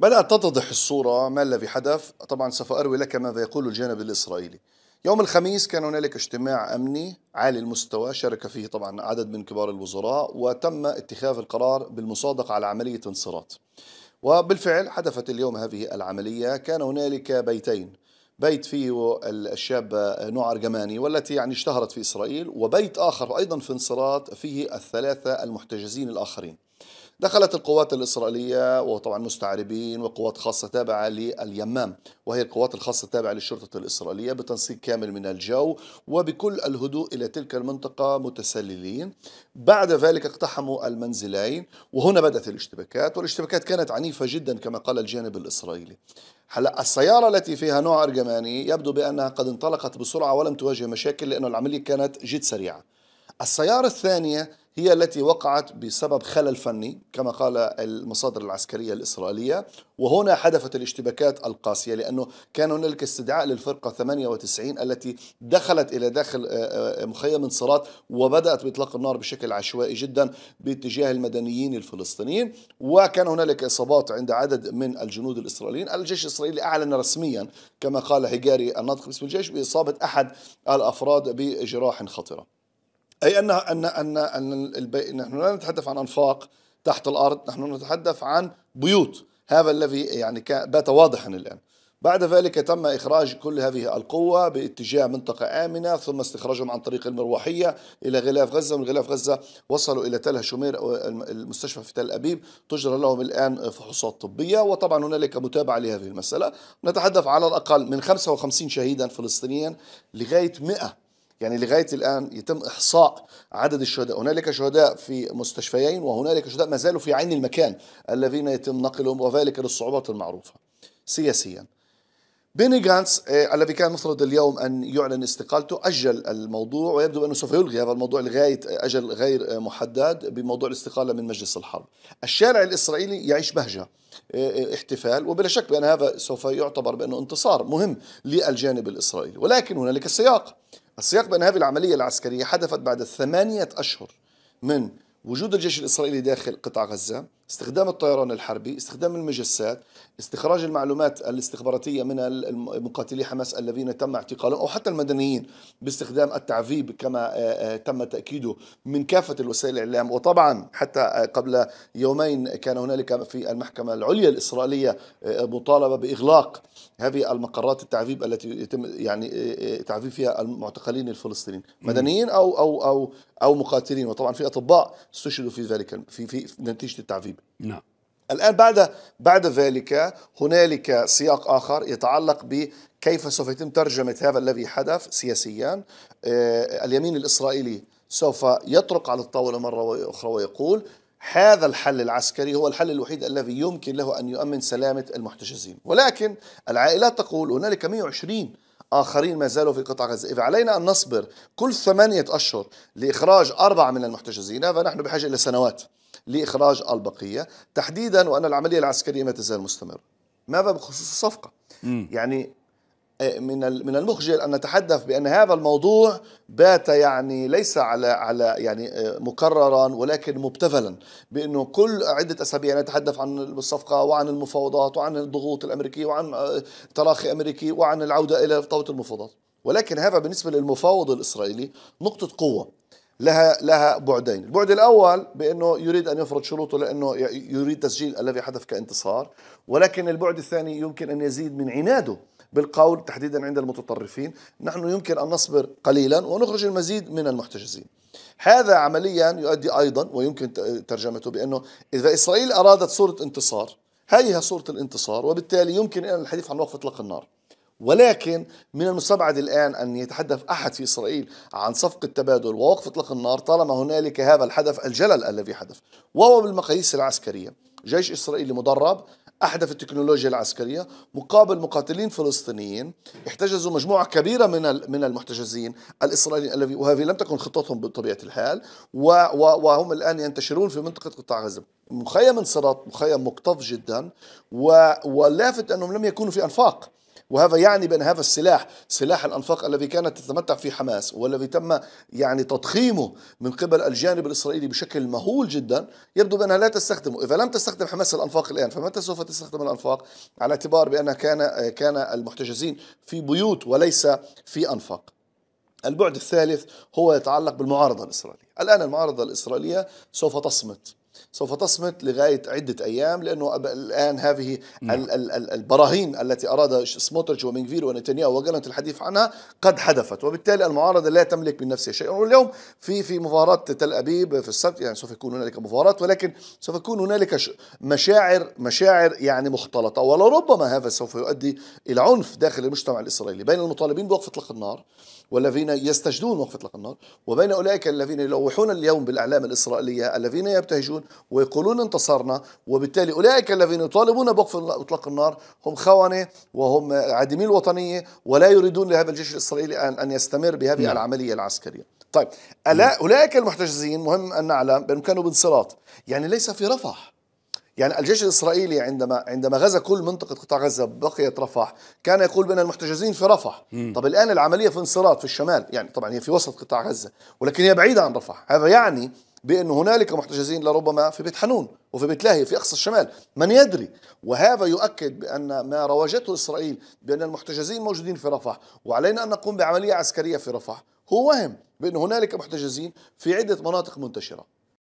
بدأت تتضح الصورة ما الذي حدث طبعا سوف أروي لك ماذا يقول الجانب الإسرائيلي يوم الخميس كان هنالك اجتماع أمني عالي المستوى شارك فيه طبعا عدد من كبار الوزراء وتم اتخاذ القرار بالمصادقة على عملية انصراط وبالفعل حدثت اليوم هذه العملية كان هنالك بيتين بيت فيه الشاب نوع أرجماني والتي يعني اشتهرت في إسرائيل وبيت آخر أيضا في انصراط فيه الثلاثة المحتجزين الآخرين دخلت القوات الإسرائيلية وطبعا مستعربين وقوات خاصة تابعة لليمام وهي القوات الخاصة التابعة للشرطة الإسرائيلية بتنسيق كامل من الجو وبكل الهدوء إلى تلك المنطقة متسللين بعد ذلك اقتحموا المنزلين وهنا بدأت الاشتباكات والاشتباكات كانت عنيفة جدا كما قال الجانب الإسرائيلي هلا السيارة التي فيها نوع أرجماني يبدو بأنها قد انطلقت بسرعة ولم تواجه مشاكل لأن العملية كانت جد سريعة السيارة الثانية هي التي وقعت بسبب خلل فني كما قال المصادر العسكرية الإسرائيلية وهنا حدثت الاشتباكات القاسية لأنه كان هنالك استدعاء للفرقة 98 التي دخلت إلى داخل آه، آه، مخيم انصارات وبدأت بإطلاق النار بشكل عشوائي جدا باتجاه المدنيين الفلسطينيين وكان هنالك إصابات عند عدد من الجنود الإسرائيليين الجيش الإسرائيلي أعلن رسميا كما قال هيجاري الناطق باسم الجيش بإصابة أحد الأفراد بجراح خطرة أي أن أن أن أن نحن لا نتحدث عن أنفاق تحت الأرض نحن نتحدث عن بيوت هذا الذي يعني بات واضحا الآن بعد ذلك تم إخراج كل هذه القوة باتجاه منطقة آمنة ثم استخراجهم عن طريق المروحية إلى غلاف غزة من غلاف غزة وصلوا إلى تل شمير المستشفى في تل أبيب تجرى لهم الآن فحوصات طبية وطبعا هنالك متابعة لهذه المسألة نتحدث على الأقل من 55 شهيدا فلسطينيا لغاية 100 يعني لغاية الآن يتم إحصاء عدد الشهداء هنالك شهداء في مستشفيين وهنالك شهداء ما زالوا في عين المكان الذين يتم نقلهم وذلك للصعوبات المعروفة سياسيا بيني جانس آه، الذي كان مفترض اليوم ان يعلن استقالته اجل الموضوع ويبدو انه سوف يلغي هذا الموضوع لغايه آه، اجل غير آه، محدد بموضوع الاستقاله من مجلس الحرب. الشارع الاسرائيلي يعيش بهجه احتفال وبلا شك بان هذا سوف يعتبر بانه انتصار مهم للجانب الاسرائيلي، ولكن هنالك سياق السياق بأن هذه العملية العسكرية حدثت بعد ثمانية أشهر من وجود الجيش الإسرائيلي داخل قطاع غزة استخدام الطيران الحربي استخدام المجسات استخراج المعلومات الاستخباراتية من مقاتلي حماس الذين تم اعتقالهم أو حتى المدنيين باستخدام التعذيب كما آه، آه، تم تأكيده من كافة الوسائل الإعلام وطبعا حتى آه، قبل يومين كان هنالك في المحكمة العليا الإسرائيلية مطالبة بإغلاق هذه المقرات التعذيب التي يتم يعني تعذيب فيها المعتقلين الفلسطينيين مدنيين أو أو أو أو مقاتلين وطبعا في أطباء استشهدوا في ذلك في في نتيجة التعذيب قريبا نعم الآن بعد بعد ذلك هنالك سياق آخر يتعلق بكيف سوف يتم ترجمة هذا الذي حدث سياسيا آه، اليمين الإسرائيلي سوف يطرق على الطاولة مرة أخرى ويقول هذا الحل العسكري هو الحل الوحيد الذي يمكن له أن يؤمن سلامة المحتجزين ولكن العائلات تقول هنالك 120 آخرين ما زالوا في قطاع غزة إذا علينا أن نصبر كل ثمانية أشهر لإخراج أربعة من المحتجزين فنحن بحاجة إلى سنوات لإخراج البقية تحديدا وأن العملية العسكرية ما تزال مستمرة ماذا بخصوص الصفقة؟ يعني آه، من من المخجل ان نتحدث بان هذا الموضوع بات يعني ليس على على يعني آه، مكررا ولكن مبتذلا بانه كل عده اسابيع نتحدث عن الصفقه وعن المفاوضات وعن الضغوط الامريكيه وعن آه، تراخي امريكي وعن العوده الى طاوله المفاوضات ولكن هذا بالنسبه للمفاوض الاسرائيلي نقطه قوه لها لها بعدين، البعد الاول بانه يريد ان يفرض شروطه لانه يريد تسجيل الذي حدث كانتصار، ولكن البعد الثاني يمكن ان يزيد من عناده بالقول تحديدا عند المتطرفين، نحن يمكن ان نصبر قليلا ونخرج المزيد من المحتجزين. هذا عمليا يؤدي ايضا ويمكن ترجمته بانه اذا اسرائيل ارادت صوره انتصار، هذه صوره الانتصار وبالتالي يمكن ان الحديث عن وقف اطلاق النار. ولكن من المستبعد الآن أن يتحدث أحد في إسرائيل عن صفقة تبادل ووقف إطلاق النار طالما هنالك هذا الحدث الجلل الذي حدث وهو بالمقاييس العسكرية جيش إسرائيلي مدرب أحدث التكنولوجيا العسكرية مقابل مقاتلين فلسطينيين احتجزوا مجموعة كبيرة من من المحتجزين الإسرائيليين الذي وهذه لم تكن خطتهم بطبيعة الحال وهم الآن ينتشرون في منطقة قطاع غزة مخيم انصرت مخيم مكتظ جدا واللافت أنهم لم يكونوا في أنفاق وهذا يعني بأن هذا السلاح سلاح الأنفاق الذي كانت تتمتع في حماس والذي تم يعني تضخيمه من قبل الجانب الإسرائيلي بشكل مهول جدا يبدو بأنها لا تستخدمه إذا لم تستخدم حماس الأنفاق الآن فمتى سوف تستخدم الأنفاق على اعتبار بأن كان كان المحتجزين في بيوت وليس في أنفاق البعد الثالث هو يتعلق بالمعارضة الإسرائيلية الآن المعارضة الإسرائيلية سوف تصمت سوف تصمت لغاية عدة أيام لأنه الآن هذه نعم. البراهين التي أراد سموتريتش ومينغفير ونتنياهو وجالنت الحديث عنها قد حدثت وبالتالي المعارضة لا تملك من نفسها شيئا واليوم في في مباراة تل أبيب في السبت يعني سوف يكون هنالك مباراة ولكن سوف يكون هنالك مشاعر مشاعر يعني مختلطة ولربما هذا سوف يؤدي إلى عنف داخل المجتمع الإسرائيلي بين المطالبين بوقف إطلاق النار والذين يستجدون وقف اطلاق النار وبين أولئك الذين يلوحون اليوم بالأعلام الإسرائيلية الذين يبتهجون ويقولون انتصرنا وبالتالي أولئك الذين يطالبون بوقف اطلاق النار هم خونة وهم عديمي الوطنية ولا يريدون لهذا الجيش الإسرائيلي أن يستمر بهذه نعم. العملية العسكرية طيب ألا نعم. أولئك المحتجزين مهم أن نعلم بأنهم كانوا بانصراط يعني ليس في رفح يعني الجيش الإسرائيلي عندما عندما غزا كل منطقة قطاع غزة بقيت رفح كان يقول بأن المحتجزين في رفح مم. طب الآن العملية في انصراف في الشمال يعني طبعا هي في وسط قطاع غزة ولكن هي بعيدة عن رفح هذا يعني بأن هنالك محتجزين لربما في بيت حنون وفي بيت لاهي في أقصى الشمال من يدري وهذا يؤكد بأن ما روجته إسرائيل بأن المحتجزين موجودين في رفح وعلينا أن نقوم بعملية عسكرية في رفح هو وهم بأن هنالك محتجزين في عدة مناطق منتشرة